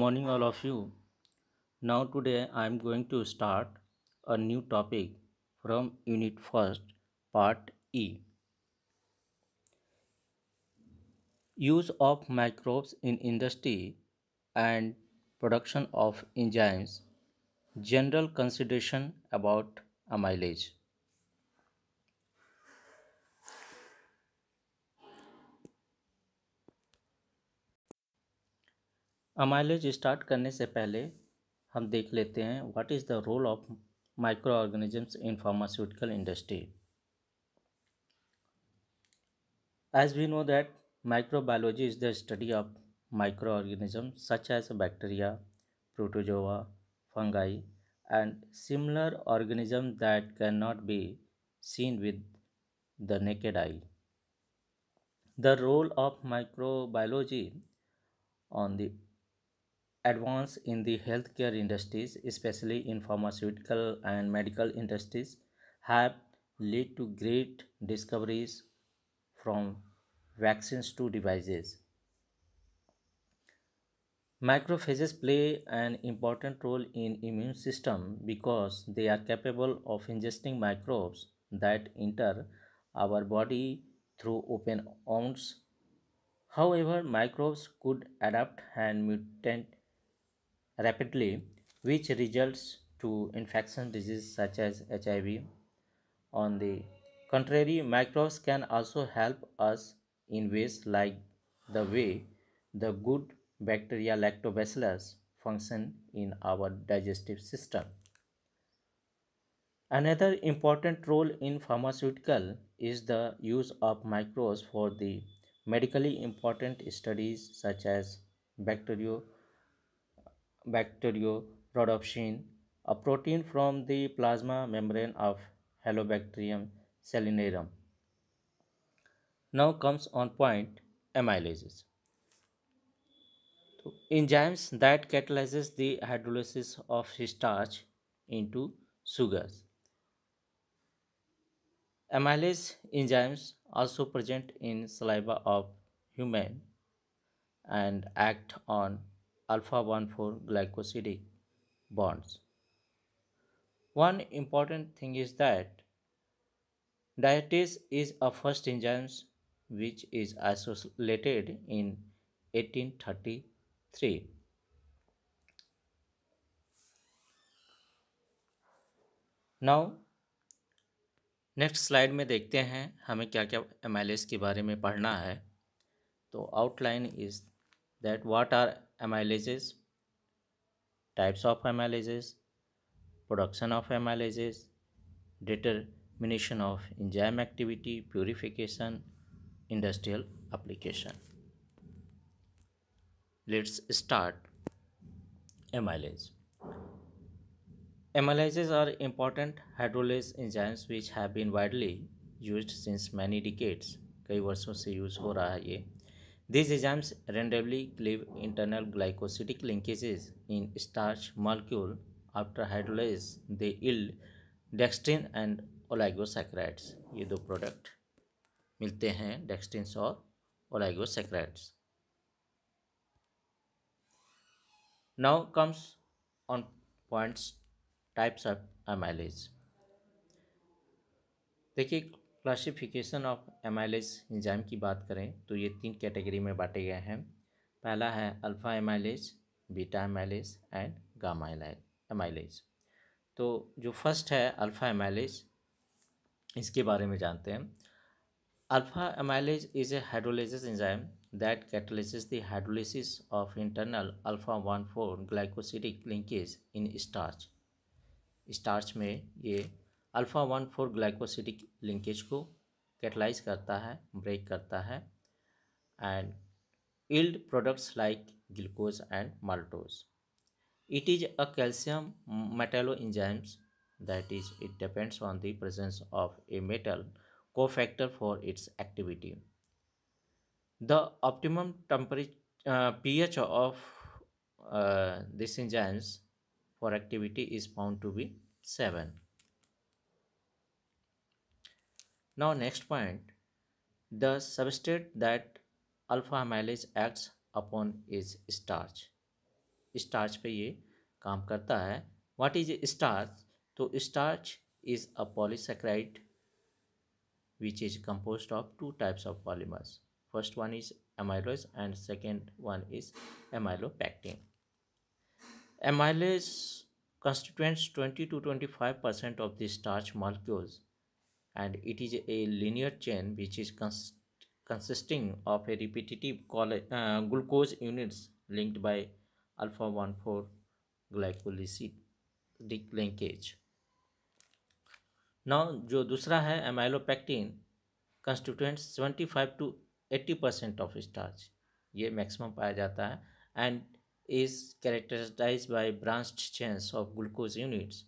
morning all of you now today i am going to start a new topic from unit 1st part e use of microbes in industry and production of enzymes general consideration about amylase amylase start करने से पहले हम देख लेते हैं what is the role of micro organisms in pharmaceutical industry as we know that microbiology is the study of micro organism such as bacteria protozoa fungi and and similar that can cannot be seen with the naked eye the role of microbiology on the advance in the healthcare industries, especially in pharmaceutical and medical industries, have led to great discoveries from vaccines to devices. Macrophages play an important role in immune system because they are capable of ingesting microbes that enter our body through open wounds. However, microbes could adapt and mutate rapidly, which results to infection disease such as HIV. On the contrary, microbes can also help us in ways like the way the good bacteria lactobacillus function in our digestive system. Another important role in pharmaceutical is the use of microbes for the medically important studies such as bacteriophage. Bacterio bacteriorhodopsin, a protein from the plasma membrane of Halobacterium salinarum. Now comes on point amylases. So, enzymes that catalyzes the hydrolysis of starch into sugars. Amylase enzymes also present in saliva of human and act on alpha 1 4 glycosidic bonds. One important thing is that dietase is a first enzyme which is isolated in 1833. Now, next slide में देखते हैं हमें क्या क्या M के बारे में पढ़ना है तो outline is that what are amylases, types of amylases, production of amylases, determination of enzyme activity, purification, industrial application. Let's start amylase. Amylases are important hydrolase enzymes which have been widely used since many decades. कई वर्षों से use हो रहा है ये These enzymes randomly cleave internal glycosidic linkages in starch molecule. After hydrolysis, they yield dextrin and oligosaccharides. ये दो product मिलते हैं डेक्सट्रिन्स और oligosaccharides Now comes on points types of amylase. देखिए क्लासिफिकेशन ऑफ एमाइलेज इंजाइम की बात करें तो ये तीन कैटेगरी में बांटे गए हैं पहला है alpha amylase beta amylase and gamma amylase तो जो फर्स्ट है अल्फ़ा एमाइलेज इसके बारे में जानते हैं alpha amylase is a hydrolase enzyme that catalyzes the of internal alpha one four glycosidic linkage in starch starch में ये alpha one four glycosidic linkage को कैटलाइज करता है ब्रेक करता है and yield products like glucose and maltose it is a calcium metallo enzymes that is it depends on the presence of a metal cofactor for its activity the optimum temperature P H of this enzymes for activity is found to be seven Now next point, the substrate that alpha amylase acts upon is starch. Starch पे ये काम करता है What is starch? So starch is a polysaccharide which is composed of two types of polymers. First one is amylose and second one is amylopectin. Amylase constitutes 20 to 25 percent of the starch molecules and it is a linear chain which is cons consisting of a repetitive uh, glucose units linked by alpha 1,4 glycolysidic linkage. now jo dusra hai amylopectin constituents 75 to 80% eighty percent of starch ये maximum पाया जाता है and is characterise by branched chains of glucose units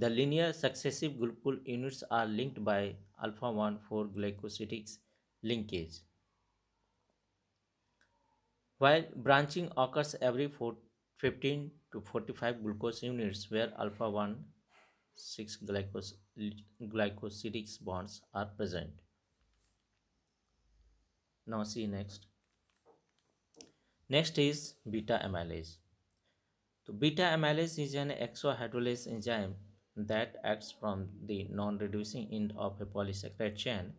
The linear successive glycol units are linked by alpha 1 4 glycosidic linkage. While branching occurs every 15 to 45 glucose units where alpha 1 6 glycosidic bonds are present. Now see next. Next is beta amylase. So beta amylase is an exohydrolase enzyme that acts from the non-reducing end of a polysaccharide chain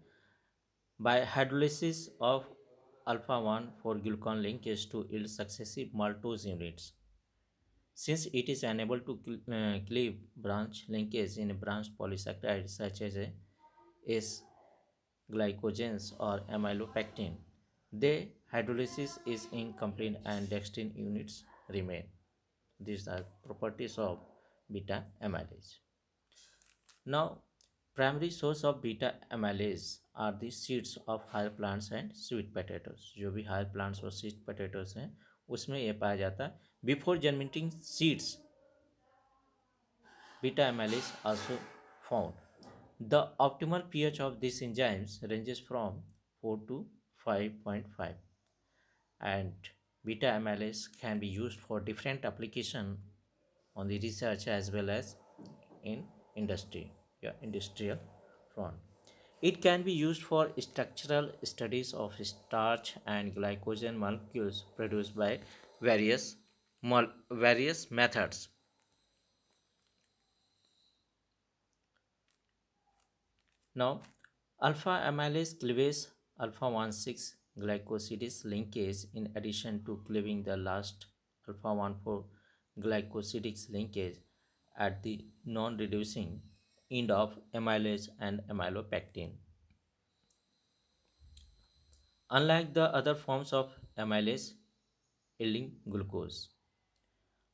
by hydrolysis of alpha 1 for glucan linkage to yield successive maltose units. Since it is unable to cl uh, cleave branch linkage in a branch polysaccharide such as a S glycogens or amylopectin, the hydrolysis is incomplete and dextrin units remain. These are properties of beta amylase. Now, primary source of beta amylase are the seeds of high plants and sweet potatoes. जो भी higher plants और sweet potatoes हैं उसमें ये पाया जाता है germinating seeds, beta amylase also found. The optimal pH of these enzymes ranges from 4 to 5.5 and beta amylase can be used for different application on the research as well as in industry yeah, industrial front. It can be used for structural studies of starch and glycogen molecules produced by various various methods. Now, alpha amylase cleaves alpha six glycosidase linkage in addition to cleaving the last alpha one four glycosidase linkage at the non-reducing end of amylase and amylopectin. Unlike the other forms of amylase yielding glucose,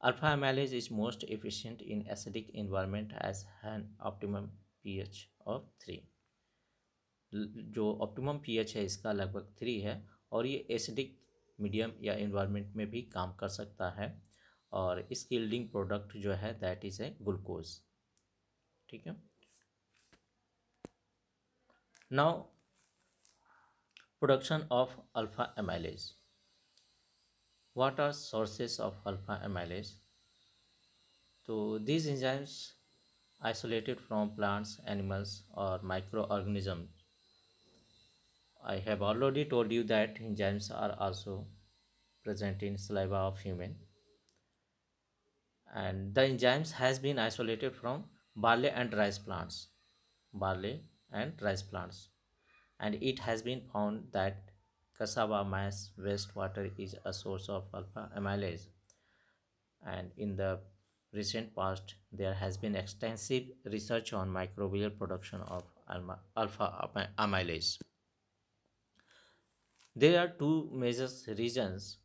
alpha amylase is most efficient in acidic environment as an optimum pH of 3. जो optimum pH है इसका लगभग three है और ये acidic medium या environment में भी काम कर सकता है और इसकी यील्डिंग प्रोडक्ट जो है दैट इज़ ए ग्लूकोज़ ठीक है now production of alpha amylase what are sources of alpha amylase so these enzymes isolated from plants animals or microorganisms i have already told you that enzymes are also present in saliva of human and the enzymes has been isolated from barley and rice plants barley and rice plants and it has been found that cassava mass wastewater is a source of alpha amylase and in the recent past there has been extensive research on microbial production of alpha amylase there are two major reasons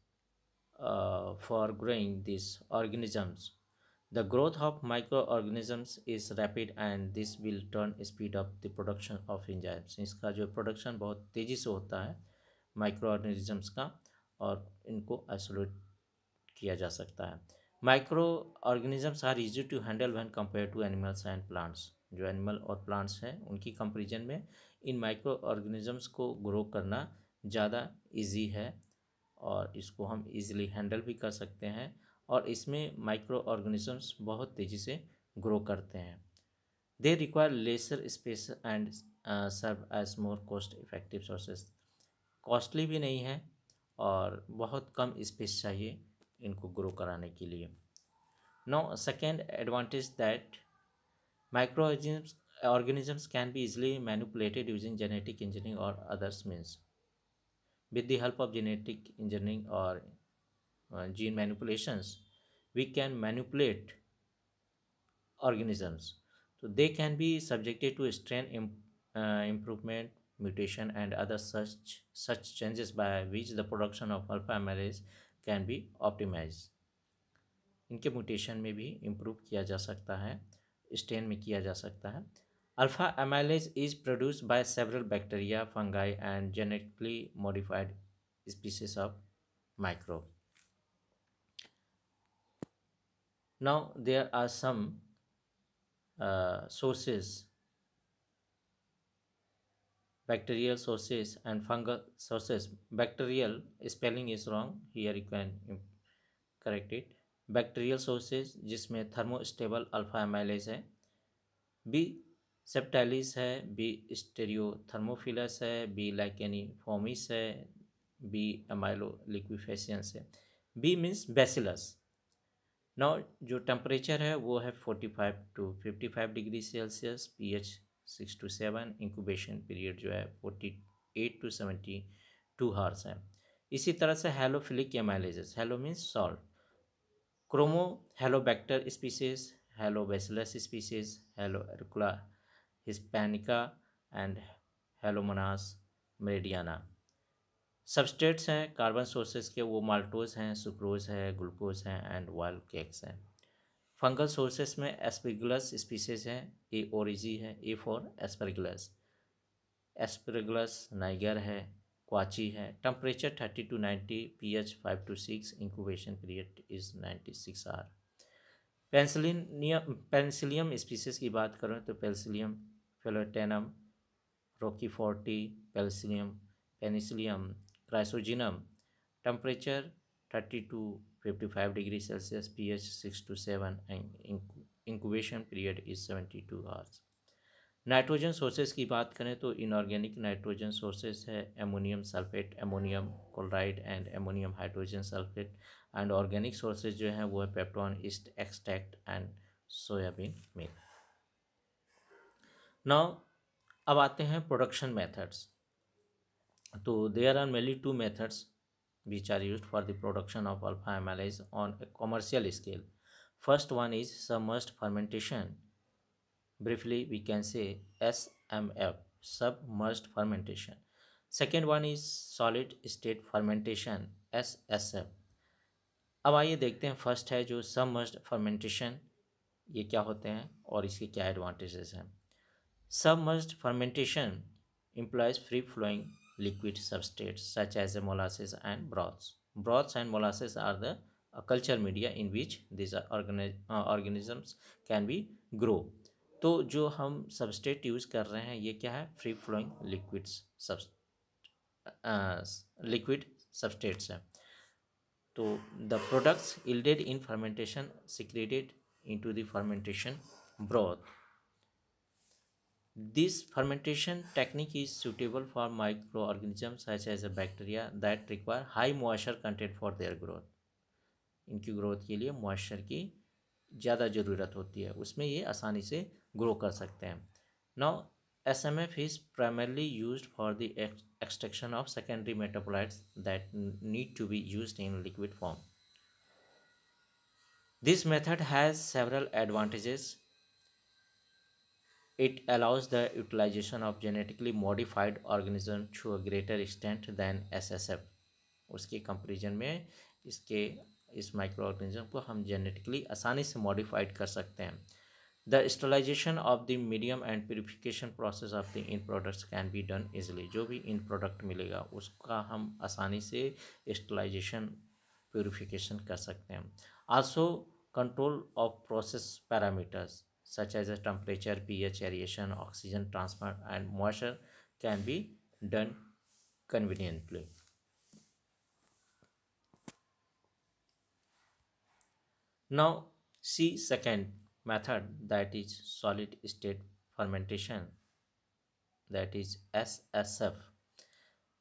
uh, for growing these organisms The growth of microorganisms is rapid and this will turn speed up the production of enzymes. इसका जो production बहुत तेज़ी से होता है micro organisms का और इनको आइसोलेट किया जा सकता है micro organisms are easy to handle when compared to animals and plants जो एनिमल और प्लांट्स हैं उनकी कंपेरिजन में इन माइक्रो ऑर्गेनिजम्स को ग्रो करना ज़्यादा ईजी है और इसको हम इजीली हैंडल भी कर सकते हैं और इसमें माइक्रो ऑर्गेनिजम्स बहुत तेज़ी से ग्रो करते हैं they require lesser space and serve as more cost effective sources costly भी नहीं है और बहुत कम स्पेस चाहिए इनको ग्रो कराने के लिए no second advantage that micro organisms can be easily manipulated using genetic engineering और others means with the help of genetic engineering और gene manipulations we can manipulate organisms तो they can be subjected to strain improvement mutation and other such such changes by which the production of alpha amylase can be optimise इनके mutation में भी improve किया जा सकता है strain में किया जा सकता है alpha amylase is produce by several bacteria fungi and genetically modified species of microbes Now there are some uh, sources, bacterial sources and fungal sources. Bacterial spelling is wrong. Here you can correct it. Bacterial sources जिसमें thermostable alpha amylase है B subtilis है B stearothermophilus है B licheniformis hai b amylo liquefaciens hai b means bacillus now जो temperature है वो है forty five to fifty five degree Celsius P H six to seven incubation period जो है forty eight to seventy two hours है इसी तरह से halophilic amylases halo means salt chromo halobacter species halobacillus species hello एरकुला hispanica and halomonas mediana substrates हैं carbon sources के वो maltose हैं सुक्रोज है ग्लूकोज हैं एंड वाल केक्स हैं फंगल सोर्सेज में एस्पिगुलस स्पीसीज हैं ए ओरिजी e है ए फॉर एस्परगुलस एस्परगुलस नाइगर है क्वाची है temperature thirty to ninety P H five to six incubation period is ninety six hours penicillium penicillium species की बात करें तो penicillium fellutanum roqueforti penicillium penicillium chrysogenum temperature thirty fifty five degree Celsius P H six to seven and incubation period is seventy two hours nitrogen sources की बात करें तो inorganic nitrogen sources है ammonium sulphate ammonium chloride and ammonium hydrogen sulphate and organic sources जो हैं वो है peptone yeast extract and soybean meal now अब आते हैं प्रोडक्शन मेथड्स तो there are mainly two methods which are use for the production of alpha amylase on a commercial scale first one is submerged fermentation briefly we can say S M F submerged fermentation second one is solid state fermentation S S F अब आइए देखते हैं first है जो सब submerged fermentation ये क्या होते हैं और इसके क्या एडवांटेजेस हैं submerged fermentation employs free flowing liquid substrates such as the molasses and broths. Broths and molasses are the uh, culture media in which these organi uh, organisms can be grow. तो जो हम substrate use कर रहे हैं ये क्या है free flowing liquids सब लिक्विड सबस्टेट्स हैं तो the products yielded in fermentation secreted into the fermentation broth This fermentation technique is suitable for microorganisms such as bacteria that require high moisture content for their growth. इनकी growth के लिए moisture की ज़्यादा ज़रूरत होती है उसमें ये आसानी से ग्रो कर सकते हैं now S M F is primarily use for the extraction of secondary metabolites that need to be use in liquid form this method has several advantages It allows the utilization of genetically modified organism to a greater extent than SSF. उसके comparison में इसके इस micro organism को हम genetically आसानी से modified कर सकते हैं the sterilisation of the medium and purification process of the end products can be done easily जो भी इन प्रोडक्ट मिलेगा उसका हम आसानी से स्टलाइजेशन प्योरीफिकेशन कर सकते हैं also control of process parameters such as temperature, pH, aeration, oxygen transfer and moisture can be done conveniently. Now see second method that is solid state fermentation that is SSF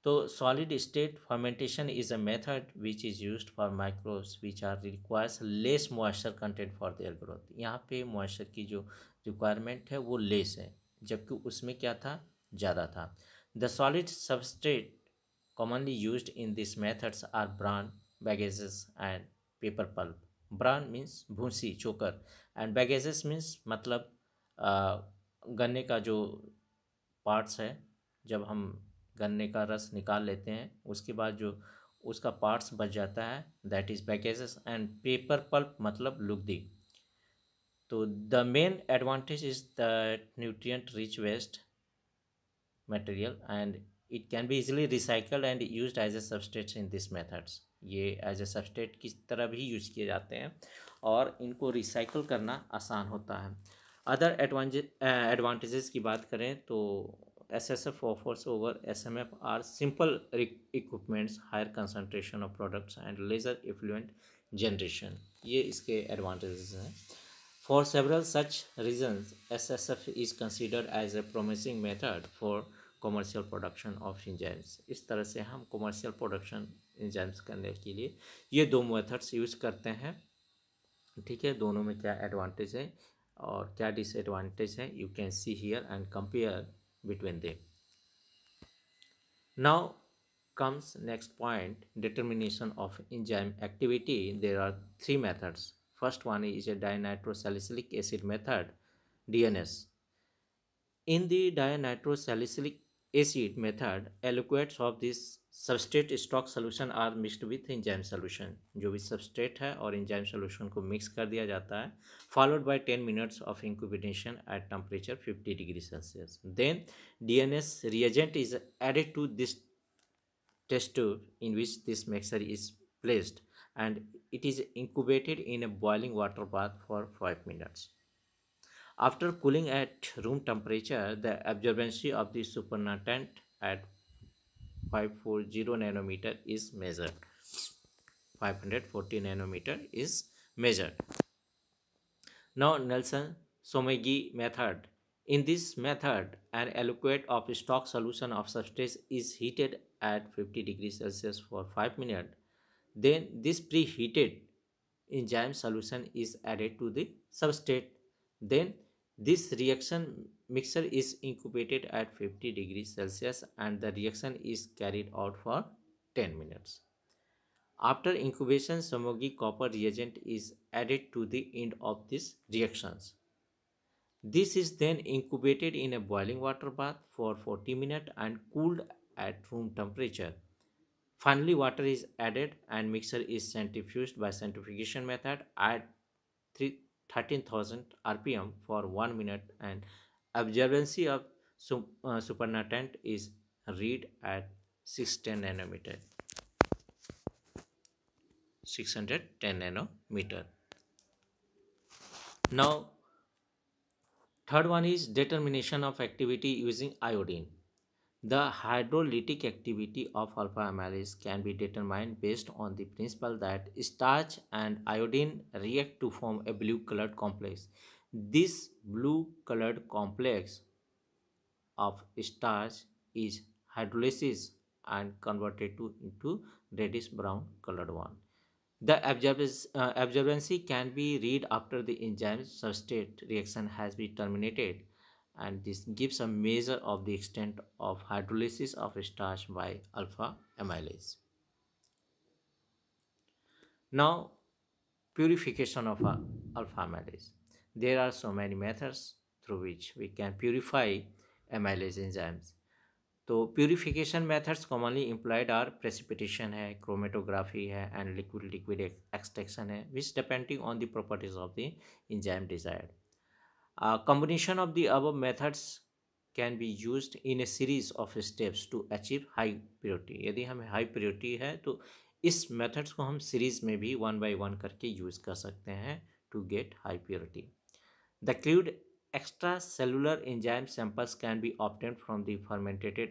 तो solid state fermentation is a method which is use for microbes which are requires less moisture content for their growth यहाँ पे moisture की जो requirement है वो less है जबकि उसमें क्या था ज़्यादा था the solid substrate commonly use in this methods are bran bagasses and paper pulp bran means भूसी चोकर एंड बैगेजेस मीन्स मतलब गन्ने का जो पार्ट्स है जब हम गन्ने का रस निकाल लेते हैं उसके बाद जो उसका पार्ट्स बच जाता है that is package and paper pulp मतलब लुगदी तो the main advantage is the nutrient rich waste material and it can be easily recycled and use as a substrates in this methods ये एज ए सब्सटेट की तरह भी use किए जाते हैं और इनको रिसाइकल करना आसान होता है अदर एडवांटेज एडवांटेजेस की बात करें तो S S F offers over S M F R simple equipments higher concentration of products and lesser effluent generation ये इसके एडवांटेजेस हैं for several such reason S S F is considered as a promising method for commercial production of enzymes इस तरह से हम commercial production इंजेम्स करने के लिए ये दो मेथड्स यूज करते हैं ठीक है दोनों में क्या एडवांटेज है और क्या डिसएडवांटेज है you can see here and compare between them. Now comes next point determination of enzyme activity. There are three methods. First one is a dinitrosalicylic acid method DNS. In the dinitrosalicylic acid method, aliquots of this substrate stock solution are mixed with enzyme solution जो भी substrate है और enzyme solution को mix कर दिया जाता है followed by ten minutes of incubation at temperature fifty degree Celsius then D N S reagent is added to this test in which this mixer is placed and it is incubated in a boiling water bath for five minutes after cooling at room temperature the absorbency of the supernatant at 540 nanometer is measured 540 nanometer is measured now nelson Somogyi method in this method an aliquot of stock solution of substrate is heated at 50 degrees celsius for 5 minutes then this preheated enzyme solution is added to the substrate then this reaction mixture is incubated at 50 degrees Celsius and the reaction is carried out for 10 minutes. After incubation, Somogi copper reagent is added to the end of these reactions. This is then incubated in a boiling water bath for 40 minutes and cooled at room temperature. Finally, water is added and mixture is centrifuged by centrifugation method at 3 13,000 RPM for 1 minute and observancy of uh, supernatant is read at 610 nanometer 610 nanometer now third one is determination of activity using iodine the hydrolytic activity of alpha amylase can be determined based on the principle that starch and iodine react to form a blue colored complex. This blue colored complex of starch is hydrolysis and converted to into reddish brown colored one. The absorbency uh, can be read after the enzyme substrate reaction has been terminated and this gives a measure of the extent of hydrolysis of starch by alpha amylase. Now purification of alpha amylase. There are so many methods through which we can purify amylase enzymes. So purification methods commonly employed are precipitation, hai, chromatography hai, and liquid-liquid extraction, hai, which depending on the properties of the enzyme desired. A combination of the above methods can be used in a series of steps to achieve high priority. यदि हमें high priority है तो इस methods को हम series में भी one by one करके use कर सकते हैं to get high priority. The crude extracellular enzyme samples can be obtained from the fermented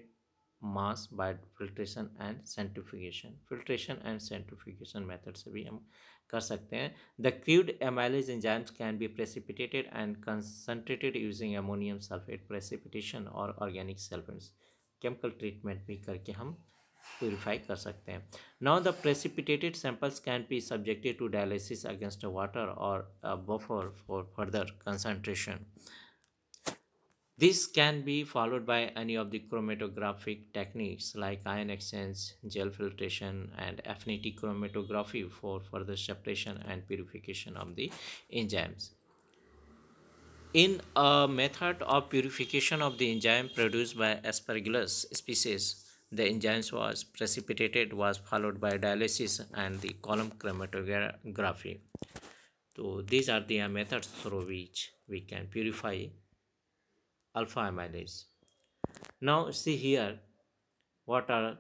mass by filtration and centrifugation filtration and centrifugation method से भी हम कर सकते हैं the crude amylase enzymes can be precipitated and concentrated using ammonium sulphate precipitation और organic sulphates chemical treatment भी करके हम प्योरीफाई कर सकते हैं now the precipitated samples can be subjected to dialysis against water और buffer for further concentration This can be followed by any of the chromatographic techniques like ion exchange, gel filtration, and affinity chromatography for further separation and purification of the enzymes. In a method of purification of the enzyme produced by Aspergillus species, the enzymes was precipitated was followed by dialysis and the column chromatography. So these are the methods through which we can purify alpha amylase. Now see here what are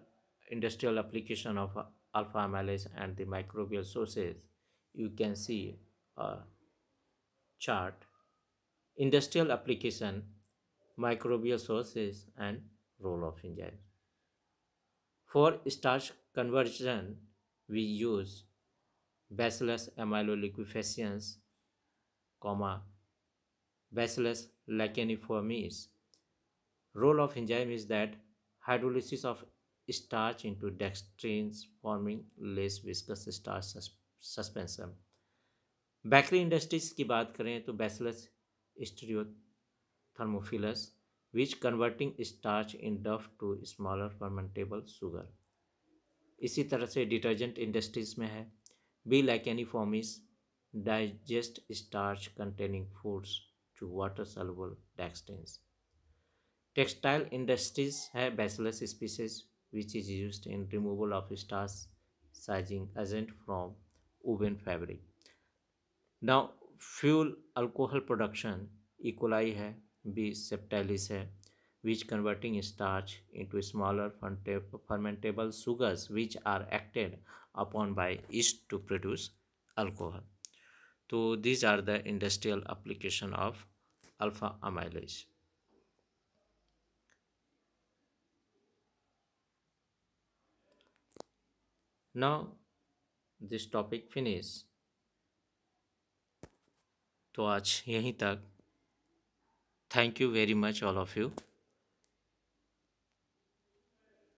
industrial application of alpha amylase and the microbial sources. You can see a chart. Industrial application, microbial sources and role of enzyme. For starch conversion, we use Bacillus amyloliquefaciens, comma, Bacillus lacaniformis. Role of enzyme is that hydrolysis of starch into dextrins forming less viscous starch sus suspension. Bakery industries की बात करें तो bacillus stereothermophilus which converting starch in dough to smaller fermentable sugar. इसी तरह से detergent industries में है B licheniformis digest starch containing foods to water-soluble dextrins. Textile industries have bacillus species which is used in removal of starch-sizing agent from woven fabric. Now, fuel alcohol production E. coli hai, B. septalis hai which converting starch into smaller fermentable sugars which are acted upon by yeast to produce alcohol. So these are the industrial application of alpha amylase. Now this topic finish. तो आज यहीं तक thank you very much all of you